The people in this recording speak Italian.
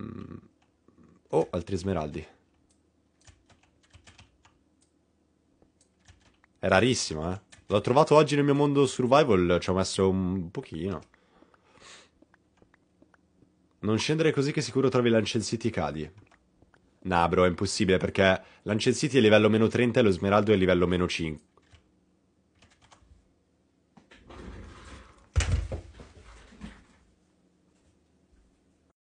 Mm. Oh, altri smeraldi. È rarissimo, eh. L'ho trovato oggi nel mio mondo survival, ci ho messo un pochino. Non scendere così che sicuro trovi City cadi. Nah, bro, è impossibile perché City è livello meno 30 e lo smeraldo è livello meno 5.